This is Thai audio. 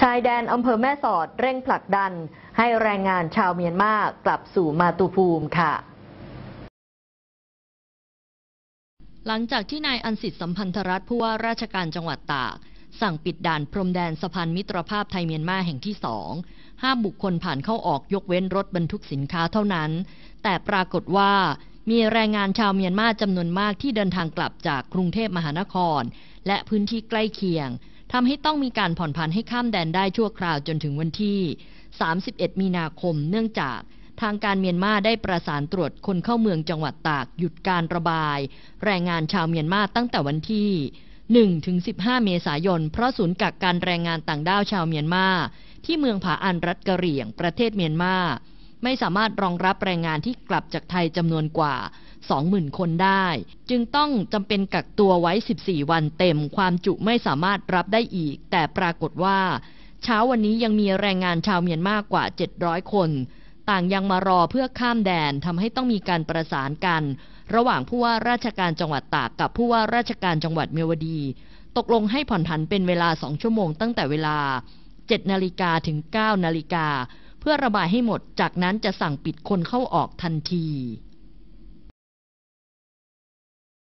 ชายแดนอำเภอแม่สอด เร่งผลักดันให้แรงงานชาวเมียนมากลับสู่มาตุภูมิค่ะ หลังจากที่นายอันสิทธิ์สัมพันธรัฐผู้ว่าราชการจังหวัดตากสั่งปิดด่านพรมแดนสะพานมิตรภาพไทยเมียนมาแห่งที่สอง ห้ามบุคคลผ่านเข้าออกยกเว้นรถบรรทุกสินค้าเท่านั้น แต่ปรากฏว่ามีแรงงานชาวเมียนมาจำนวนมากที่เดินทางกลับจากกรุงเทพมหานคร และพื้นที่ใกล้เคียงทำให้ต้องมีการผ่อนผันให้ข้ามแดนได้ชั่วคราวจนถึงวันที่ 31 มีนาคม เนื่องจาก ทางการเมียนมาได้ประสานตรวจคนเข้าเมืองจังหวัดตากหยุดการระบายแรงงานชาวเมียนมาตั้งแต่วันที่ 1 ถึง 15 เมษายน เพราะศูนย์กักกันแรงงานต่างด้าวชาวเมียนมาที่เมืองผาอันรัฐกะเหรี่ยง ประเทศเมียนมาไม่สามารถรองรับแรงงานที่กลับจากไทยจำนวนกว่า20,000 คนได้ จึงต้องจำเป็นกักตัวไว้ 14 วันเต็ม ความจุไม่สามารถรับได้อีก แต่ปรากฏว่า เช้าวันนี้ยังมีแรงงานชาวเมียนมากกว่า 700 คน ต่างยังมารอเพื่อข้ามแดนทำให้ต้องมีการประสานกัน ระหว่างผู้ว่าราชการจังหวัดตาก กับผู้ว่าราชการจังหวัดเมียวดี ตกลงให้ผ่อนผันเป็นเวลา 2 ชั่วโมงตั้งแต่เวลา 7นาฬิกาถึง9นาฬิกาเพื่อระบายให้หมดจากนั้นจะสั่งปิดคนเข้าออกทันที